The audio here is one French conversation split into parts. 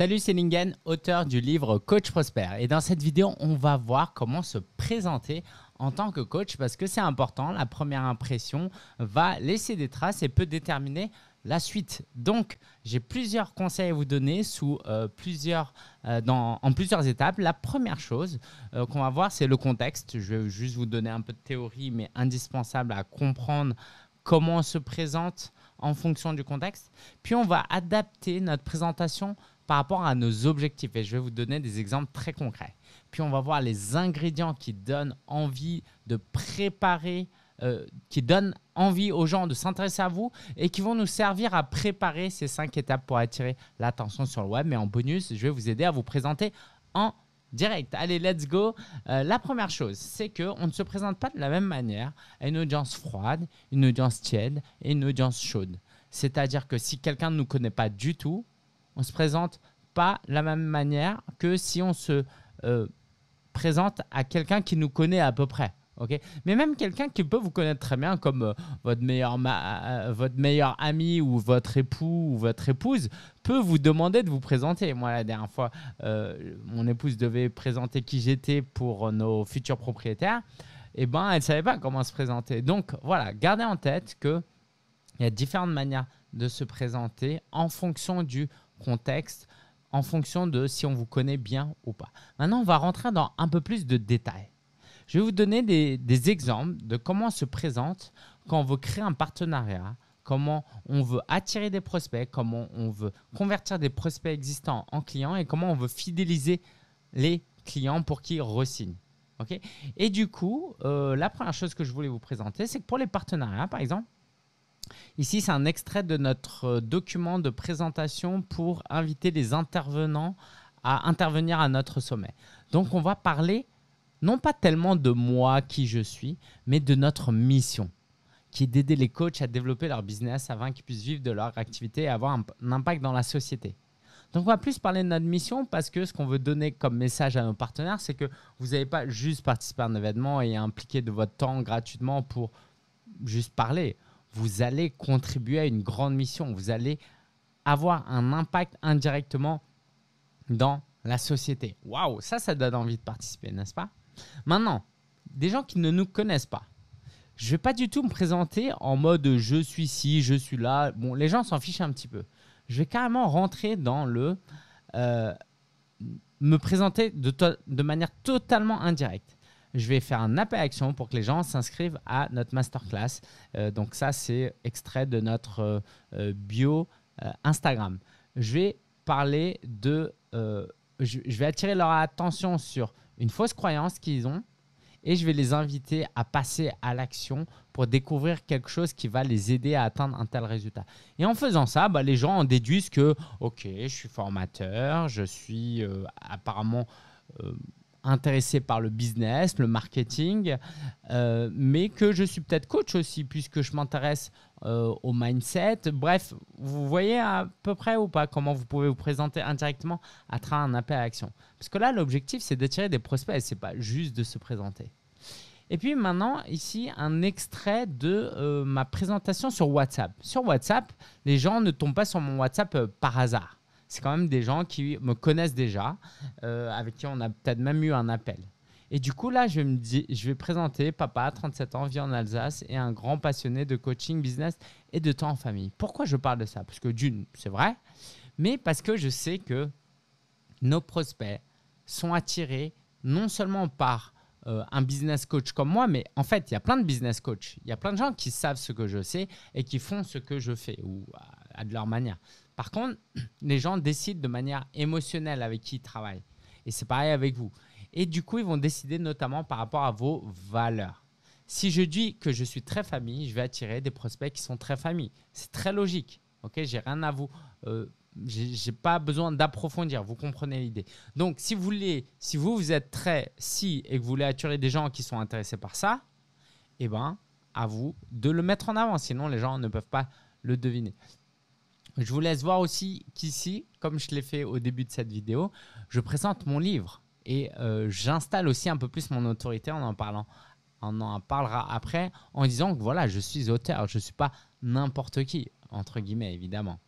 Salut, c'est Lingen, auteur du livre Coach Prosper. Et dans cette vidéo, on va voir comment se présenter en tant que coach parce que c'est important. La première impression va laisser des traces et peut déterminer la suite. Donc, j'ai plusieurs conseils à vous donner sous euh, plusieurs, euh, en plusieurs étapes. La première chose euh, qu'on va voir, c'est le contexte. Je vais juste vous donner un peu de théorie, mais indispensable à comprendre comment on se présente en fonction du contexte. Puis, on va adapter notre présentation par rapport à nos objectifs. Et je vais vous donner des exemples très concrets. Puis on va voir les ingrédients qui donnent envie de préparer, euh, qui donnent envie aux gens de s'intéresser à vous et qui vont nous servir à préparer ces cinq étapes pour attirer l'attention sur le web. Mais en bonus, je vais vous aider à vous présenter en direct. Allez, let's go. Euh, la première chose, c'est qu'on ne se présente pas de la même manière à une audience froide, une audience tiède et une audience chaude. C'est-à-dire que si quelqu'un ne nous connaît pas du tout, on se présente pas de la même manière que si on se euh, présente à quelqu'un qui nous connaît à peu près. ok Mais même quelqu'un qui peut vous connaître très bien, comme euh, votre, meilleur euh, votre meilleur ami ou votre époux ou votre épouse, peut vous demander de vous présenter. Moi, la dernière fois, mon épouse devait présenter qui j'étais pour nos futurs propriétaires. Et eh ben, elle ne savait pas comment se présenter. Donc, voilà, gardez en tête qu'il y a différentes manières de se présenter en fonction du contexte, en fonction de si on vous connaît bien ou pas. Maintenant, on va rentrer dans un peu plus de détails. Je vais vous donner des, exemples de comment on se présente quand on veut créer un partenariat, comment on veut attirer des prospects, comment on veut convertir des prospects existants en clients et comment on veut fidéliser les clients pour qu'ils re-signent. Ok et du coup, euh, la première chose que je voulais vous présenter, c'est que pour les partenariats, par exemple, Ici, c'est un extrait de notre euh, document de présentation pour inviter les intervenants à intervenir à notre sommet. Donc, on va parler non pas tellement de moi, qui je suis, mais de notre mission, qui est d'aider les coachs à développer leur business afin qu'ils puissent vivre de leur activité et avoir un, impact dans la société. Donc on va plus parler de notre mission parce que ce qu'on veut donner comme message à nos partenaires, c'est que vous n'avez pas juste participé à un événement et impliquer de votre temps gratuitement pour juste parler vous allez contribuer à une grande mission, vous allez avoir un impact indirectement dans la société. Waouh, ça, ça donne envie de participer, n'est-ce pas Maintenant, des gens qui ne nous connaissent pas. Je ne vais pas du tout me présenter en mode je suis ci, je suis là. Bon, les gens s'en fichent un petit peu. Je vais carrément rentrer dans le euh, me présenter de, de manière totalement indirecte je vais faire un appel à action pour que les gens s'inscrivent à notre masterclass. Euh, donc ça, c'est extrait de notre euh, euh, bio Instagram. Je vais parler de... Je, vais attirer leur attention sur une fausse croyance qu'ils ont et je vais les inviter à passer à l'action pour découvrir quelque chose qui va les aider à atteindre un tel résultat. Et en faisant ça, bah, les gens en déduisent que, ok, je suis formateur, je suis apparemment intéressé par le business, le marketing, euh, mais que je suis peut-être coach aussi, puisque je m'intéresse euh, au mindset. Bref, vous voyez à peu près ou pas comment vous pouvez vous présenter indirectement à travers un appel à action. Parce que là, l'objectif, c'est d'attirer des prospects, et c'est pas juste de se présenter. Et puis maintenant, ici, un extrait de euh, ma présentation sur WhatsApp. Sur WhatsApp, les gens ne tombent pas sur mon WhatsApp par hasard c'est quand même des gens qui me connaissent déjà, euh, avec qui on a peut-être même eu un appel. Et du coup, là, je, me dis, je vais présenter papa, 37 ans, vit en Alsace et un grand passionné de coaching, business et de temps en famille. Pourquoi je parle de ça Parce que d'une, c'est vrai, mais parce que je sais que nos prospects sont attirés non seulement par euh, un business coach comme moi, mais en fait, il y a plein de business coachs. Il y a plein de gens qui savent ce que je sais et qui font ce que je fais, ou à, à de leur manière. Par contre, les gens décident de manière émotionnelle avec qui ils travaillent. Et c'est pareil avec vous. Et du coup, ils vont décider notamment par rapport à vos valeurs. Si je dis que je suis très famille, je vais attirer des prospects qui sont très famille. C'est très logique. Ok, j'ai rien à vous. Euh, je n'ai pas besoin d'approfondir. Vous comprenez l'idée. Donc, si vous voulez, si vous vous êtes très si et que vous voulez attirer des gens qui sont intéressés par ça, eh ben, à vous de le mettre en avant. Sinon, les gens ne peuvent pas le deviner. Je vous laisse voir aussi qu'ici, comme je l'ai fait au début de cette vidéo, je présente mon livre et euh, j'installe aussi un peu plus mon autorité en en parlant. On en parlera après en disant que voilà, je suis auteur, je ne suis pas n'importe qui, entre guillemets évidemment.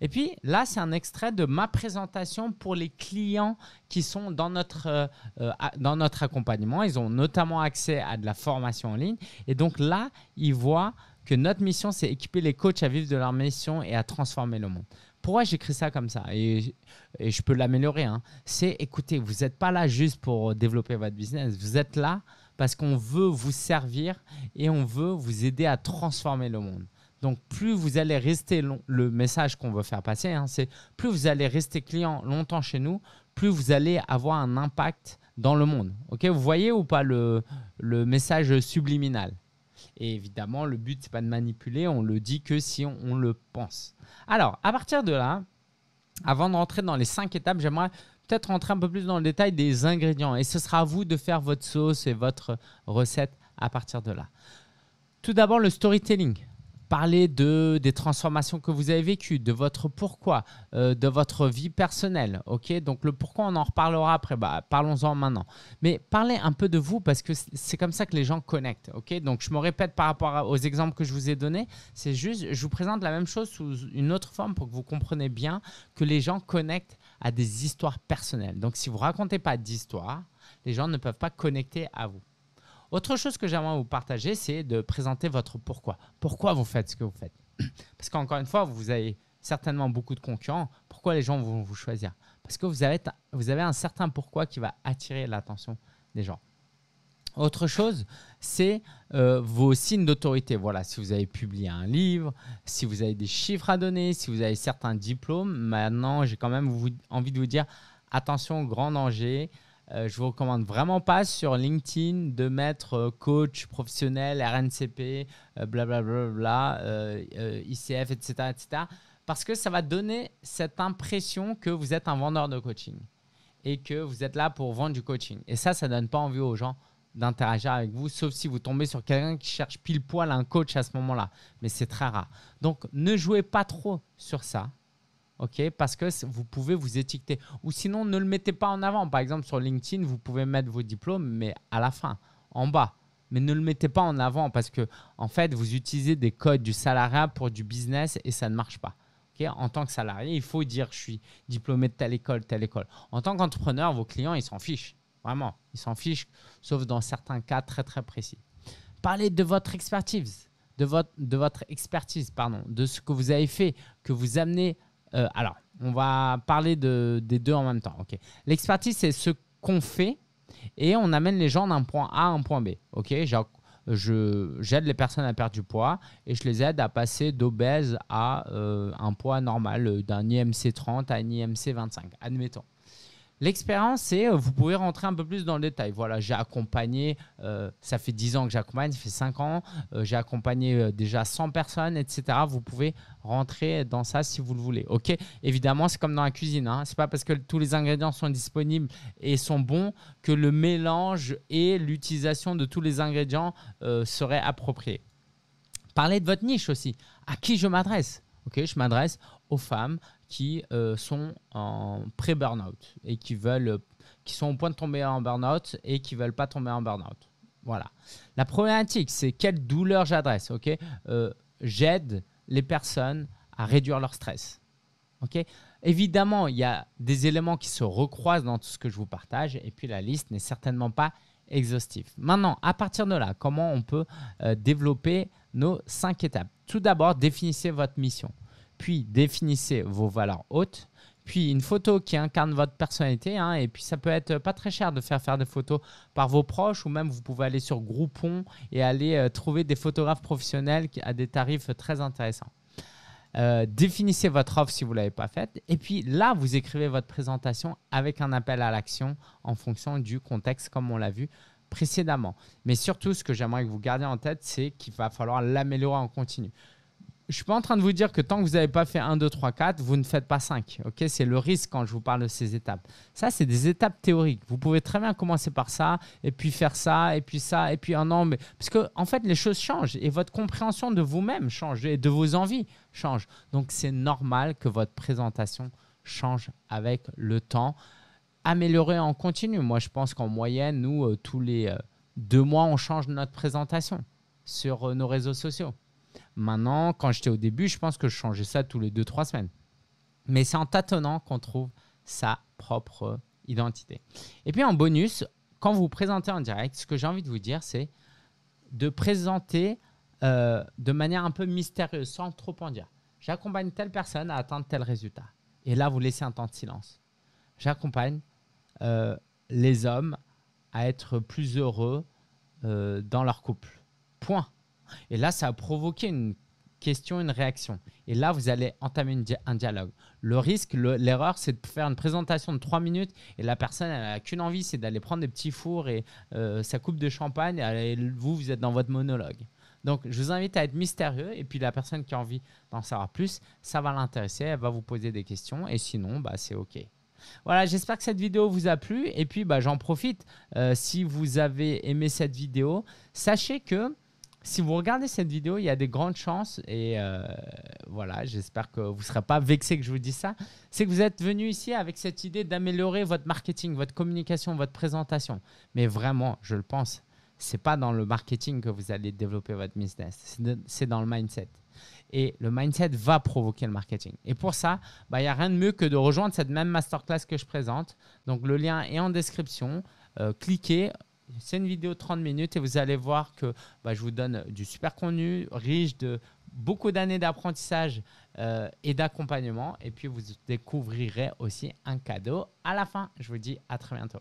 Et puis là, c'est un extrait de ma présentation pour les clients qui sont dans notre, euh, euh, dans notre accompagnement. Ils ont notamment accès à de la formation en ligne. Et donc là, ils voient que notre mission, c'est équiper les coachs à vivre de leur mission et à transformer le monde. Pourquoi j'écris ça comme ça et, je peux l'améliorer hein. C'est écoutez, vous n'êtes pas là juste pour développer votre business, vous êtes là parce qu'on veut vous servir et on veut vous aider à transformer le monde. Donc plus vous allez rester le message qu'on veut faire passer, hein, c'est plus vous allez rester client longtemps chez nous, plus vous allez avoir un impact dans le monde. Ok, vous voyez ou pas le message subliminal et évidemment, le but, n'est pas de manipuler, on le dit que si on, on le pense. Alors, à partir de là, avant de rentrer dans les cinq étapes, j'aimerais peut-être rentrer un peu plus dans le détail des ingrédients. Et ce sera à vous de faire votre sauce et votre recette à partir de là. Tout d'abord, le storytelling parler de, des transformations que vous avez vécues, de votre pourquoi, euh, de votre vie personnelle. ok Donc le pourquoi, on en reparlera après. Bah, parlons-en maintenant. Mais parlez un peu de vous parce que c'est comme ça que les gens connectent. ok Donc je me répète par rapport aux exemples que je vous ai donnés. C'est juste, je vous présente la même chose sous une autre forme pour que vous compreniez bien que les gens connectent à des histoires personnelles. Donc si vous ne racontez pas d'histoire, les gens ne peuvent pas connecter à vous. Autre chose que j'aimerais vous partager, c'est de présenter votre pourquoi. Pourquoi vous faites ce que vous faites Parce qu'encore une fois, vous avez certainement beaucoup de concurrents. Pourquoi les gens vont vous choisir Parce que vous avez, vous avez un certain pourquoi qui va attirer l'attention des gens. Autre chose, c'est euh, vos signes d'autorité. Voilà, si vous avez publié un livre, si vous avez des chiffres à donner, si vous avez certains diplômes, maintenant j'ai quand même envie de vous dire attention, grand danger, euh, je vous recommande vraiment pas sur LinkedIn de mettre euh, coach professionnel, RNCP, euh, blablabla, ICF, etc., etc. Parce que ça va donner cette impression que vous êtes un vendeur de coaching et que vous êtes là pour vendre du coaching. Et ça, ça ne donne pas envie aux gens d'interagir avec vous, sauf si vous tombez sur quelqu'un qui cherche pile poil un coach à ce moment-là. Mais c'est très rare. Donc ne jouez pas trop sur ça ok Parce que vous pouvez vous étiqueter. Ou sinon, ne le mettez pas en avant. Par exemple, sur LinkedIn, vous pouvez mettre vos diplômes, mais à la fin, en bas. Mais ne le mettez pas en avant parce que, en fait, vous utilisez des codes du salariat pour du business et ça ne marche pas. Ok, en tant que salarié, il faut dire je suis diplômé de telle école, telle école. En tant qu'entrepreneur, vos clients, ils s'en fichent. Vraiment, ils s'en fichent, sauf dans certains cas très très précis. Parlez de votre expertise, de votre, de votre expertise, pardon, de ce que vous avez fait, que vous amenez euh, alors, on va parler des deux en même temps. L'expertise, c'est ce qu'on fait et on amène les gens d'un point A à un point B. Ok, j'aide les personnes à perdre du poids et je les aide à passer d'obèse à euh, un poids normal euh, d'un IMC 30 à un IMC 25, admettons. L'expérience, c'est euh, vous pouvez rentrer un peu plus dans le détail. Voilà, j'ai accompagné, euh, ça fait 10 ans que j'accompagne, ça fait 5 ans, euh, j'ai accompagné déjà 100 personnes, etc. Vous pouvez rentrer dans ça si vous le voulez. Ok, évidemment, c'est comme dans la cuisine. Hein. C'est pas parce que tous les ingrédients sont disponibles et sont bons que le mélange et l'utilisation de tous les ingrédients seraient appropriés. Parlez de votre niche aussi. À qui je m'adresse Ok, je m'adresse aux femmes qui euh, sont en pré-burnout et qui veulent, qui sont au point de tomber en burnout et qui veulent pas tomber en burnout. Voilà. La problématique, c'est quelle douleur j'adresse. Euh, j'aide les personnes à réduire leur stress. Évidemment, il y a des éléments qui se recroisent dans tout ce que je vous partage, et puis la liste n'est certainement pas exhaustive. Maintenant, à partir de là, comment on peut euh, développer nos cinq étapes Tout d'abord, définissez votre mission puis définissez vos valeurs hautes, puis une photo qui incarne votre personnalité. Hein, et puis ça peut être pas très cher de faire faire des photos par vos proches ou même vous pouvez aller sur Groupon et aller euh, trouver des photographes professionnels à des tarifs très intéressants. Euh, définissez votre offre si vous ne l'avez pas faite. Et puis là, vous écrivez votre présentation avec un appel à l'action en fonction du contexte, comme on l'a vu précédemment. Mais surtout, ce que j'aimerais que vous gardiez en tête, c'est qu'il va falloir l'améliorer en continu je suis pas en train de vous dire que tant que vous n'avez pas fait 1, 2, 3, 4, vous ne faites pas 5. Ok, c'est le risque quand je vous parle de ces étapes. Ça, c'est des étapes théoriques. Vous pouvez très bien commencer par ça, et puis faire ça, et puis ça, et puis un an. Parce que, en fait, les choses changent et votre compréhension de vous-même change et de vos envies change. Donc, c'est normal que votre présentation change avec le temps. Améliorer en continu. Moi, je pense qu'en moyenne, nous, euh, tous les euh, deux mois, on change notre présentation sur euh, nos réseaux sociaux. Maintenant, quand j'étais au début, je pense que je changeais ça tous les 2-3 semaines. Mais c'est en tâtonnant qu'on trouve sa propre identité. Et puis en bonus, quand vous, présentez en direct, ce que j'ai envie de vous dire, c'est de présenter euh, de manière un peu mystérieuse, sans trop en dire. J'accompagne telle personne à atteindre tel résultat. Et là, vous laissez un temps de silence. J'accompagne euh, les hommes à être plus heureux euh, dans leur couple. Point. Et là, ça a provoqué une question, une réaction. Et là, vous allez entamer un dialogue. Le risque, l'erreur, c'est de faire une présentation de 3 minutes et la personne, elle n'a qu'une envie, c'est d'aller prendre des petits fours et euh, sa coupe de champagne. Et vous, vous êtes dans votre monologue. Donc, je vous invite à être mystérieux. Et puis, la personne qui a envie d'en savoir plus, ça va l'intéresser. Elle va vous poser des questions. Et sinon, bah, c'est OK. Voilà, j'espère que cette vidéo vous a plu. Et puis, bah, j'en profite. Euh, si vous avez aimé cette vidéo, sachez que si vous regardez cette vidéo, il y a des grandes chances, et euh, voilà, j'espère que vous ne serez pas vexé que je vous dise ça, c'est que vous êtes venu ici avec cette idée d'améliorer votre marketing, votre communication, votre présentation. Mais vraiment, je le pense, c'est pas dans le marketing que vous allez développer votre business, c'est dans le mindset. Et le mindset va provoquer le marketing. Et pour ça, bah, il n'y a rien de mieux que de rejoindre cette même masterclass que je présente. Donc le lien est en description. Euh, cliquez, c'est une vidéo de 30 minutes et vous allez voir que bah, je vous donne du super contenu riche de beaucoup d'années d'apprentissage euh, et d'accompagnement. Et puis vous découvrirez aussi un cadeau à la fin. Je vous dis à très bientôt.